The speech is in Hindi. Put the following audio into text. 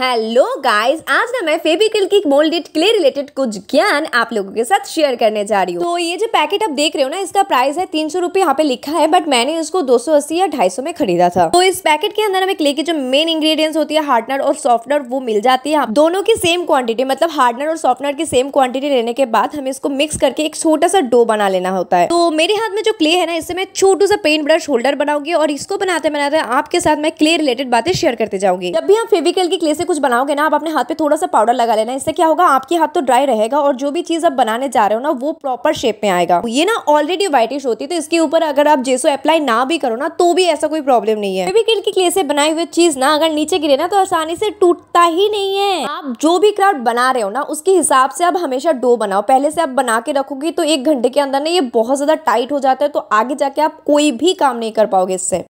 हेलो गाइस आज ना मैं फेबिकल की मोल्डेड क्ले रिलेटेड कुछ ज्ञान आप लोगों के साथ शेयर करने जा रही हूँ तो ये जो पैकेट आप देख रहे हो ना इसका प्राइस है तीन सौ यहाँ पे लिखा है बट मैंने इसको दो सौ अस्सी या ढाई सौ में खरीदा था तो इस पैकेट के अंदर हमें क्ले की जो मेन इंग्रेडिएंट्स होती है हार्डनर और सॉफ्टनर वो मिल जाती है दोनों की सेम क्वांटिटी मतलब हार्डनर और सॉफ्टनर की सेम क्वांटिटी लेने के बाद हमें इसको मिक्स करके एक छोटा सा डो बना लेना होता है तो मेरे हाथ में जो क्ले है ना इससे मैं छोटू सा पेंट ब्रश होल्डर बनाऊंगी और इसको बनाते बनाते आपके साथ मैं क्ले रिलेटेड बातें शेयर करते जाऊंगी जब भी हम फेबिकल की क्ले से कुछ बनाओगे ना आप अपने हाथ पे थोड़ा सा पाउडर लगा लेना इससे क्या होगा आपके हाथ तो ड्राई रहेगा और जो भी चीज़ आप बनाने जा रहे हो ना वो प्रॉपर शेप में आएगा ये ना ऑलरेडी व्हाइटिश होती है तो इसके ऊपर अगर आप जेसो अप्लाई ना भी करो ना तो भी ऐसा कोई प्रॉब्लम नहीं है बेबी किल की क्ले से बनाई हुई चीज़ ना अगर नीचे गिरे ना तो आसानी से टूटता ही नहीं है आप जो भी क्राफ्ट बना रहे हो ना उसके हिसाब से आप हमेशा डो बनाओ पहले से आप बना के रखोगे तो एक घंटे के अंदर ना ये बहुत ज़्यादा टाइट हो जाता है तो आगे जाके आप कोई भी काम नहीं कर पाओगे इससे